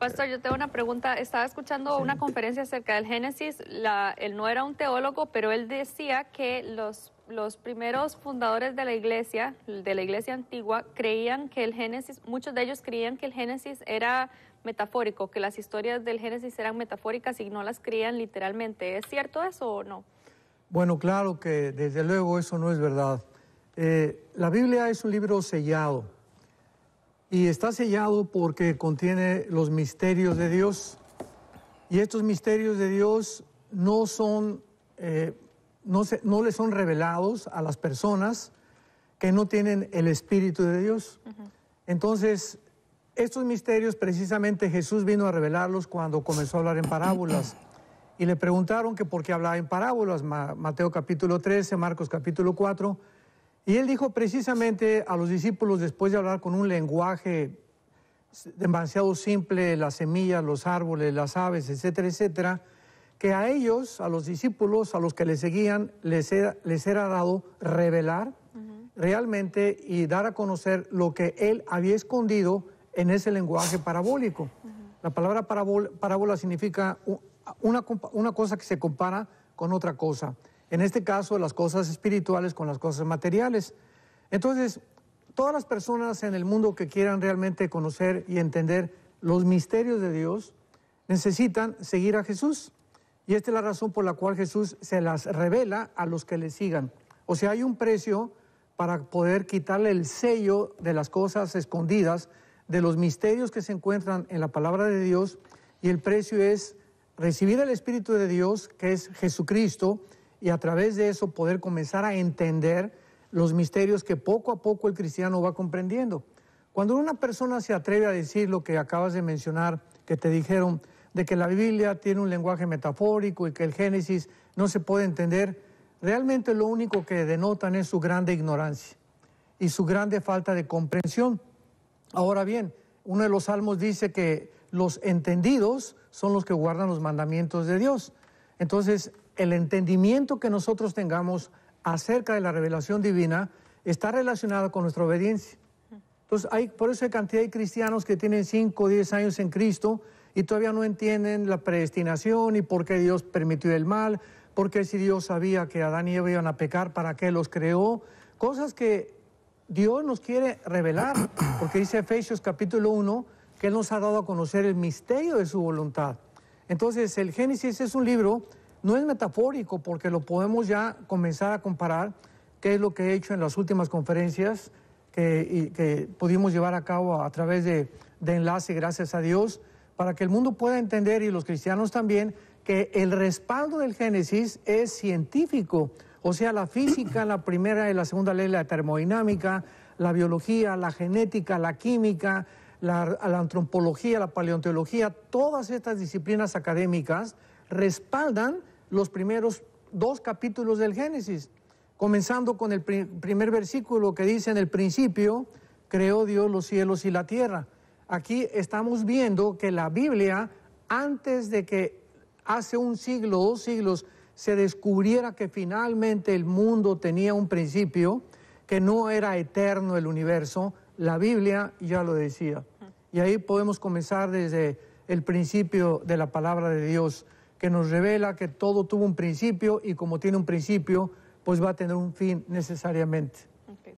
Pastor, yo tengo una pregunta. Estaba escuchando una conferencia acerca del Génesis. él no era un teólogo, pero él decía que los, primeros fundadores de la iglesia, de la iglesia antigua, creían que el Génesis, muchos de ellos creían que el Génesis era metafórico, que las historias del Génesis eran metafóricas y no las creían literalmente. ¿Es cierto eso o no? Bueno, claro que desde luego eso no es verdad. Eh, la Biblia es un libro sellado y está sellado porque contiene los misterios de Dios. Y estos misterios de Dios no son, eh, no, no le son revelados a las personas que no tienen el Espíritu de Dios. Entonces, estos misterios precisamente Jesús vino a revelarlos cuando comenzó a hablar en parábolas. Y le preguntaron que por qué hablaba en parábolas, Mateo capítulo 13, Marcos capítulo 4. Y él dijo precisamente a los discípulos, después de hablar con un lenguaje demasiado simple, las semillas, los árboles, las aves, etcétera, etcétera, que a ellos, a los discípulos, a los que le seguían, les era, les era dado revelar realmente y dar a conocer lo que él había escondido en ese lenguaje parabólico. La palabra parábola significa una, una cosa que se compara con otra cosa en este caso las cosas espirituales con las cosas materiales. Entonces, todas las personas en el mundo que quieran realmente conocer y entender los misterios de Dios necesitan seguir a Jesús. Y esta es la razón por la cual Jesús se las revela a los que le sigan. O sea, hay un precio para poder quitarle el sello de las cosas escondidas, de los misterios que se encuentran en la palabra de Dios, y el precio es recibir el Espíritu de Dios, que es Jesucristo, y a través de eso poder comenzar a entender los misterios que poco a poco el cristiano va comprendiendo. Cuando una persona se atreve a decir lo que acabas de mencionar, que te dijeron de que la Biblia tiene un lenguaje metafórico y que el Génesis no se puede entender, realmente lo único que denotan es su grande ignorancia y su grande falta de comprensión. Ahora bien, uno de los salmos dice que los entendidos son los que guardan los mandamientos de Dios. Entonces, el entendimiento que nosotros tengamos acerca de la revelación divina está relacionado con nuestra obediencia. Entonces, hay, por eso hay cantidad de cristianos que tienen 5 o 10 años en Cristo y todavía no entienden la predestinación y por qué Dios permitió el mal, por qué si Dios sabía que Adán y Eva iban a pecar, para qué los creó. Cosas que Dios nos quiere revelar, porque dice Efesios capítulo 1 que Él nos ha dado a conocer el misterio de su voluntad. Entonces, el Génesis es un libro no es metafórico porque lo podemos ya comenzar a comparar, ...qué es lo que he hecho en las últimas conferencias que, pudimos llevar a cabo a, través de, enlace, gracias a Dios, para que el mundo pueda entender y los cristianos también que el respaldo del Génesis es científico, o sea, la física, la primera y la segunda ley, la termodinámica, la biología, la genética, la química, la, antropología, la paleontología, todas estas disciplinas académicas respaldan los primeros dos capítulos del Génesis, comenzando con el primer versículo que dice en el principio, creó Dios los cielos y la tierra. Aquí estamos viendo que la Biblia, antes de que hace un siglo, dos siglos, se descubriera que finalmente el mundo tenía un principio, que no era eterno el universo, la Biblia ya lo decía. Y ahí podemos comenzar desde el principio de la palabra de Dios que nos revela que todo tuvo un principio y como tiene un principio, pues va a tener un fin necesariamente.